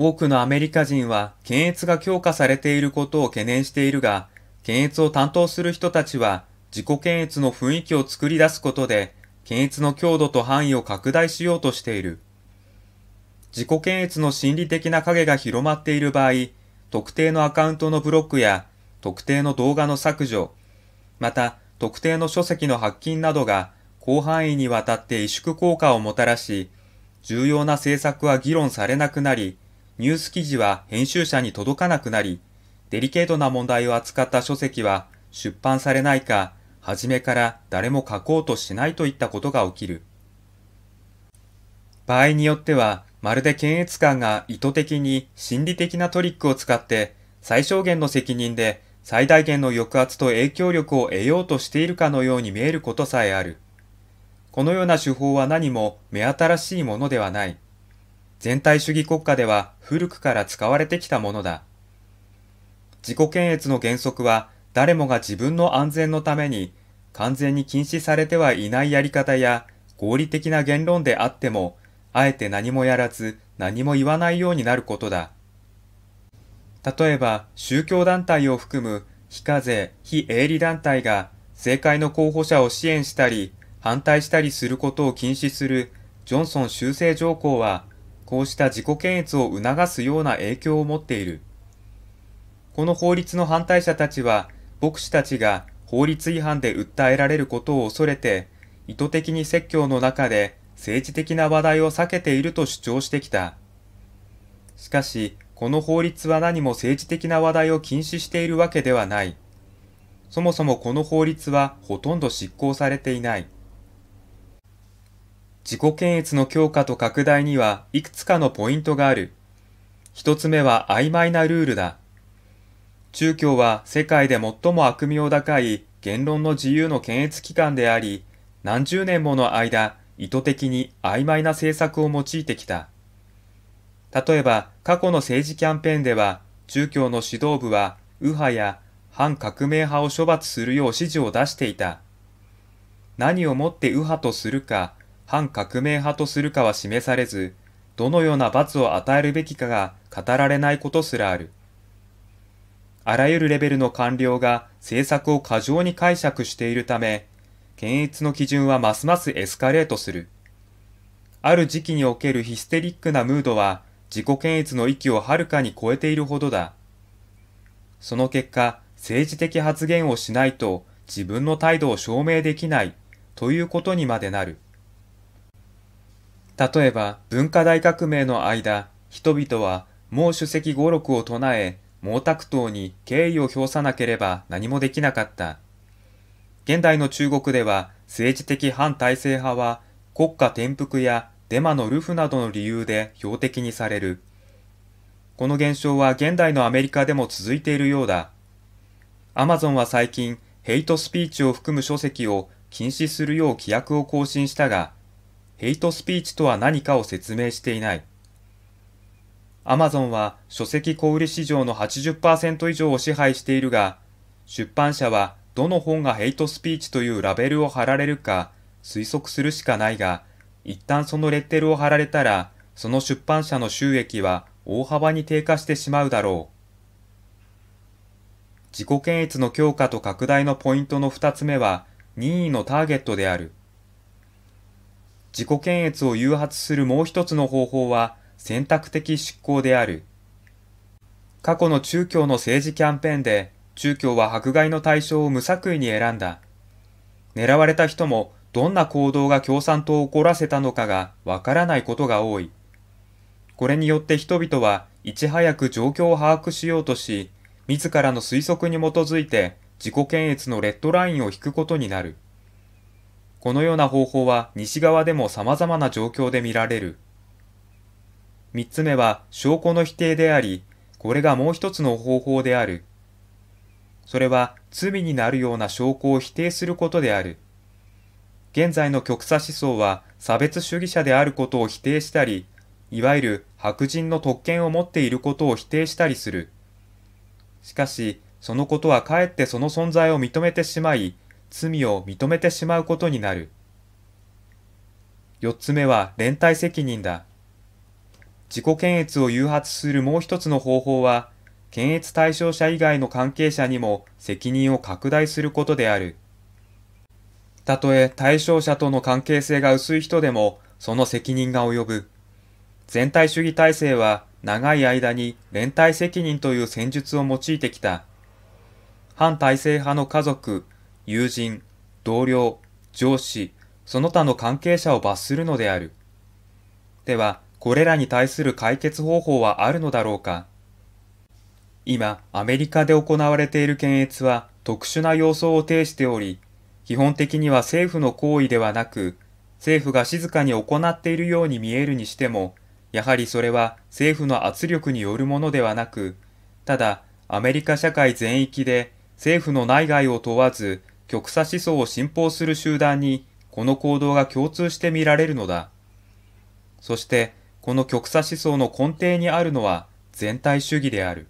多くのアメリカ人は検閲が強化されていることを懸念しているが、検閲を担当する人たちは自己検閲の雰囲気を作り出すことで、検閲の強度と範囲を拡大しようとしている。自己検閲の心理的な影が広まっている場合、特定のアカウントのブロックや特定の動画の削除、また特定の書籍の発禁などが広範囲にわたって萎縮効果をもたらし、重要な政策は議論されなくなり、ニュース記事は編集者に届かなくなり、デリケートな問題を扱った書籍は出版されないか、初めから誰も書こうとしないといったことが起きる。場合によっては、まるで検閲官が意図的に心理的なトリックを使って、最小限の責任で最大限の抑圧と影響力を得ようとしているかのように見えることさえある。このような手法は何も目新しいものではない。全体主義国家では古くから使われてきたものだ。自己検閲の原則は誰もが自分の安全のために完全に禁止されてはいないやり方や合理的な言論であってもあえて何もやらず何も言わないようになることだ。例えば宗教団体を含む非課税・非営利団体が政界の候補者を支援したり反対したりすることを禁止するジョンソン修正条項はこうした自己検閲を促すような影響を持っている。この法律の反対者たちは、牧師たちが法律違反で訴えられることを恐れて、意図的に説教の中で政治的な話題を避けていると主張してきた。しかし、この法律は何も政治的な話題を禁止しているわけではない。そもそもこの法律はほとんど執行されていない。自己検閲の強化と拡大にはいくつかのポイントがある。一つ目は曖昧なルールだ。中共は世界で最も悪名高い言論の自由の検閲機関であり、何十年もの間、意図的に曖昧な政策を用いてきた。例えば、過去の政治キャンペーンでは、中共の指導部は右派や反革命派を処罰するよう指示を出していた。何をもって右派とするか、反革命派とするかは示されず、どのような罰を与えるべきかが語られないことすらある。あらゆるレベルの官僚が政策を過剰に解釈しているため、検閲の基準はますますエスカレートする。ある時期におけるヒステリックなムードは自己検閲の域をはるかに超えているほどだ。その結果、政治的発言をしないと自分の態度を証明できないということにまでなる。例えば文化大革命の間、人々はもう主席語録を唱え、毛沢東に敬意を表さなければ何もできなかった。現代の中国では政治的反体制派は国家転覆やデマのルフなどの理由で標的にされる。この現象は現代のアメリカでも続いているようだ。アマゾンは最近ヘイトスピーチを含む書籍を禁止するよう規約を更新したが、ヘイトスピーチとは何かを説明していない。アマゾンは書籍小売市場の80%以上を支配しているが、出版社はどの本がヘイトスピーチというラベルを貼られるか推測するしかないが、一旦そのレッテルを貼られたら、その出版社の収益は大幅に低下してしまうだろう。自己検閲の強化と拡大のポイントの2つ目は、任意のターゲットである。自己検閲を誘発するもう一つの方法は選択的執行である。過去の中共の政治キャンペーンで中共は迫害の対象を無作為に選んだ。狙われた人もどんな行動が共産党を怒らせたのかがわからないことが多い。これによって人々はいち早く状況を把握しようとし、自らの推測に基づいて自己検閲のレッドラインを引くことになる。このような方法は西側でも様々な状況で見られる。3つ目は証拠の否定であり、これがもう一つの方法である。それは罪になるような証拠を否定することである。現在の極左思想は差別主義者であることを否定したり、いわゆる白人の特権を持っていることを否定したりする。しかし、そのことはかえってその存在を認めてしまい、罪を認めてしまうことになる。4つ目は連帯責任だ。自己検閲を誘発するもう一つの方法は、検閲対象者以外の関係者にも責任を拡大することである。たとえ対象者との関係性が薄い人でも、その責任が及ぶ。全体主義体制は長い間に連帯責任という戦術を用いてきた。反体制派の家族、友人、同僚、上司、その他の関係者を罰するのである。では、これらに対する解決方法はあるのだろうか今、アメリカで行われている検閲は特殊な様相を呈しており、基本的には政府の行為ではなく、政府が静かに行っているように見えるにしても、やはりそれは政府の圧力によるものではなく、ただ、アメリカ社会全域で政府の内外を問わず極左思想を信奉する集団にこの行動が共通して見られるのだ。そして、この極左思想の根底にあるのは全体主義である。